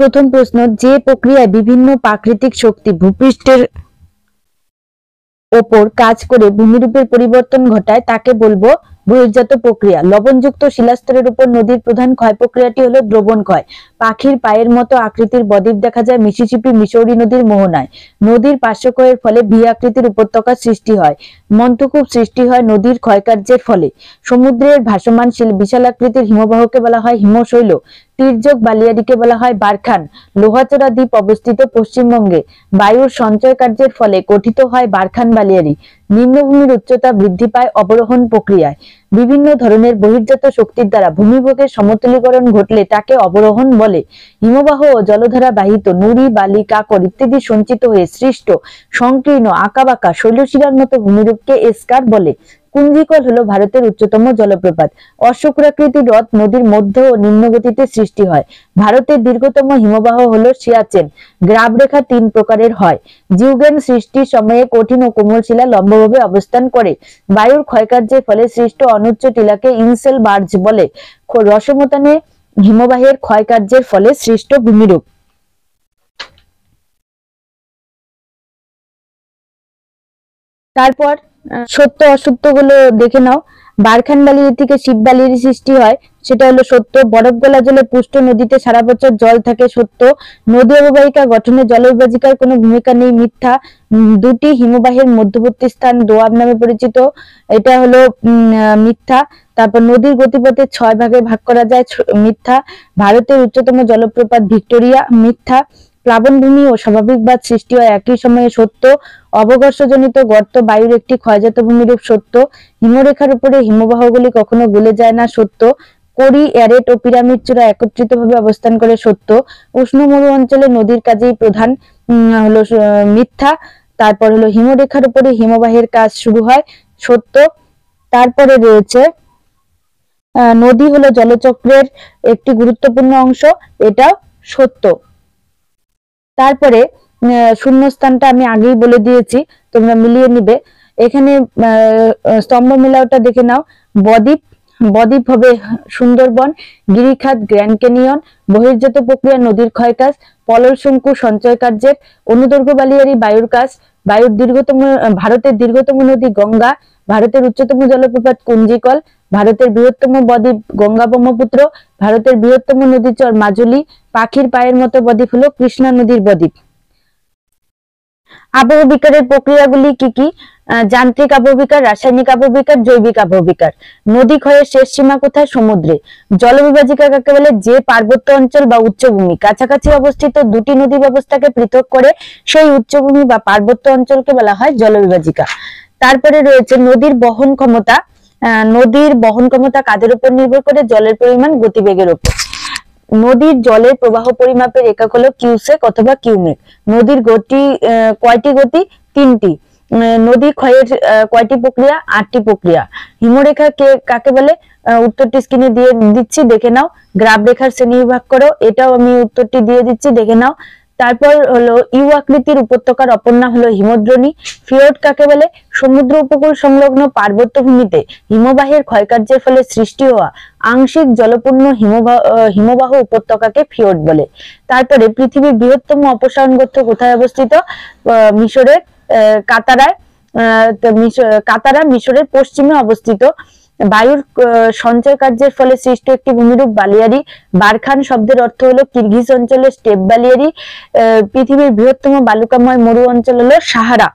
প্রথম প্রশ্ন যে প্রক্রিয়ায় বিভিন্ন প্রাকৃতিক শক্তি ভূপৃষ্ঠের ওপর কাজ করে ভূমিরূপের পরিবর্তন ঘটায় তাকে বলবো বহির্জাত প্রক্রিয়া লবণযুক্ত শিলাস্তরের উপর নদীর প্রধান ক্ষয় প্রক্রিয়াটি হলো দ্রবণ ক্ষয় পাখির পায়ের মতো আকৃতির বদ্বীপ দেখা যায় মিশিচিপি মিশৌরি নদীর মোহনায় নদীর পার্শ্বক্ষয়ের ফলে ভি আকৃতির উপত্যকা সৃষ্টি হয় মন্থকূপ সৃষ্টি হয় নদীর ক্ষয়কার্যের ফলে সমুদ্রের ভাসমান শিল বিশাল আকৃতির হিমবাহকে বলা হয় হিমশৈল তীর্যক বালিয়াড়িকে বলা হয় বারখান লোহাচড়া দ্বীপ অবস্থিত পশ্চিমবঙ্গে বায়ুর সঞ্চয় কার্যের ফলে গঠিত হয় বারখান বালিয়ারি নিম্নভূমির উচ্চতা বৃদ্ধি পায় অবরোহণ প্রক্রিয়ায় বিভিন্ন ধরনের বহির্জাত শক্তির দ্বারা ভূমিভোগের সমতলীকরণ ঘটলে তাকে অবরোহণ বলে হিমবাহ ও জলধারা বাহিত নুড়ি বালি কাকর ইত্যাদি সঞ্চিত হয়ে সৃষ্ট সংকীর্ণ আঁকাবাঁকা শৈলশিরার মতো ভূমিরূপকে এসকার বলে কুঞ্জিকল হলো ভারতের উচ্চতম জলপ্রপাত অশোকরাকৃতি হ্রদ নদীর মধ্য ও নিম্নগতিতে সৃষ্টি হয় ভারতের দীর্ঘতম হিমবাহ হলো সিয়াচেন গ্রাব রেখা তিন প্রকারের হয় জিউগেন সৃষ্টির সময়ে কঠিন ও কোমল শিলা লম্বভাবে অবস্থান করে বায়ুর ক্ষয়কার্যের ফলে সৃষ্ট অনুচ্চ টিলাকে ইনসেল বার্জ বলে রসমতানে হিমবাহের ক্ষয়কার্যের ফলে সৃষ্ট ভূমিরূপ তারপর সত্য অসত্য গুলো দেখে নাও বারখান বালির থেকে শিব বালির সৃষ্টি হয় সেটা হলো সত্য বরফ গলা জলে পুষ্ট নদীতে সারা বছর জল থাকে সত্য নদী অববাহিকা গঠনে জলবিভাজিকার কোনো ভূমিকা নেই মিথ্যা দুটি হিমবাহের মধ্যবর্তী স্থান দোয়াব নামে পরিচিত এটা হলো মিথ্যা তারপর নদীর গতিপথে ছয় ভাগে ভাগ করা যায় মিথ্যা ভারতের উচ্চতম জলপ্রপাত ভিক্টোরিয়া মিথ্যা প্লাবনভূমি ও স্বাভাবিকবাদ সৃষ্টি হয় একই সময়ে সত্য অবঘর্ষজনিত গর্ত বায়ুর একটি ক্ষয়জাত ভূমিরূপ সত্য হিমরেখার উপরে হিমবাহগুলি কখনো গলে যায় না সত্য করি অ্যারেট ও পিরামিড চূড়া একত্রিতভাবে অবস্থান করে সত্য উষ্ণ মরু অঞ্চলে নদীর কাজেই প্রধান হলো মিথ্যা তারপর হলো হিমরেখার উপরে হিমবাহের কাজ শুরু হয় সত্য তারপরে রয়েছে নদী হলো জলচক্রের একটি গুরুত্বপূর্ণ অংশ এটাও সত্য তারপরে শূন্যস্থানটা আমি আগেই বলে দিয়েছি তোমরা মিলিয়ে নিবে এখানে স্তম্ভ মেলাওটা দেখে নাও বদ্বীপ বদ্বীপ হবে সুন্দরবন গিরিখাত গ্র্যান্ড ক্যানিয়ন বহির্জাত প্রক্রিয়া নদীর ক্ষয়কাজ পলল শঙ্কু সঞ্চয় কার্যের অনুদৈর্ঘ্য বালিয়ারি বায়ুর কাজ বায়ুর দীর্ঘতম ভারতের দীর্ঘতম নদী গঙ্গা ভারতের উচ্চতম জলপ্রপাত কুঞ্জিকল ভারতের বৃহত্তম বদ্বীপ গঙ্গা ব্রহ্মপুত্র ভারতের বৃহত্তম নদী চর মাজুলি পাখির পায়ের মতো বদ্বীপ হলো কৃষ্ণা নদীর বদ্বীপ আবহ বিকারের প্রক্রিয়াগুলি কি কি যান্ত্রিক আবহবিকার রাসায়নিক আবহবিকার জৈবিক আবহবিকার নদী ক্ষয়ের শেষ সীমা কোথায় সমুদ্রে জলবিভাজিকা কাকে বলে যে পার্বত্য অঞ্চল বা উচ্চভূমি কাছাকাছি অবস্থিত দুটি নদী ব্যবস্থাকে পৃথক করে সেই উচ্চভূমি বা পার্বত্য অঞ্চলকে বলা হয় জলবিভাজিকা তারপরে রয়েছে নদীর বহন ক্ষমতা নদীর বহন ক্ষমতা কাদের উপর নির্ভর করে জলের পরিমাণ গতিবেগের উপর নদীর জলের প্রবাহ পরিমাপের একক হলো কিউসেক অথবা কিউমেক নদীর গতি কয়টি গতি তিনটি নদী ক্ষয়ের কয়টি প্রক্রিয়া আটটি প্রক্রিয়া হিমরেখা কে কাকে বলে উত্তরটি স্ক্রিনে দিয়ে দিচ্ছি দেখে নাও গ্রাফ রেখার শ্রেণী শ্রেণীবিভাগ করো এটাও আমি উত্তরটি দিয়ে দিচ্ছি দেখে নাও তারপর হলো ইউ আকৃতির উপত্যকার অপর নাম হলো হিমদ্রণী ফিওর্ড কাকে বলে সমুদ্র উপকূল সংলগ্ন পার্বত্য ভূমিতে হিমবাহের ক্ষয়কার্যের ফলে সৃষ্টি হওয়া আংশিক জলপূর্ণ হিমবাহ হিমবাহ উপত্যকাকে ফিওর্ড বলে তারপরে পৃথিবীর বৃহত্তম অপসারণ গোত্র কোথায় অবস্থিত মিশরের কাতারায় কাতারা মিশরের পশ্চিমে অবস্থিত বায়ুর সঞ্চয় কার্যের ফলে সৃষ্ট একটি ভূমিরূপ বালিয়ারি বারখান শব্দের অর্থ হলো কিরগিজ অঞ্চলের স্টেপ বালিয়ারি পৃথিবীর বৃহত্তম বালুকাময় মরু অঞ্চল হলো সাহারা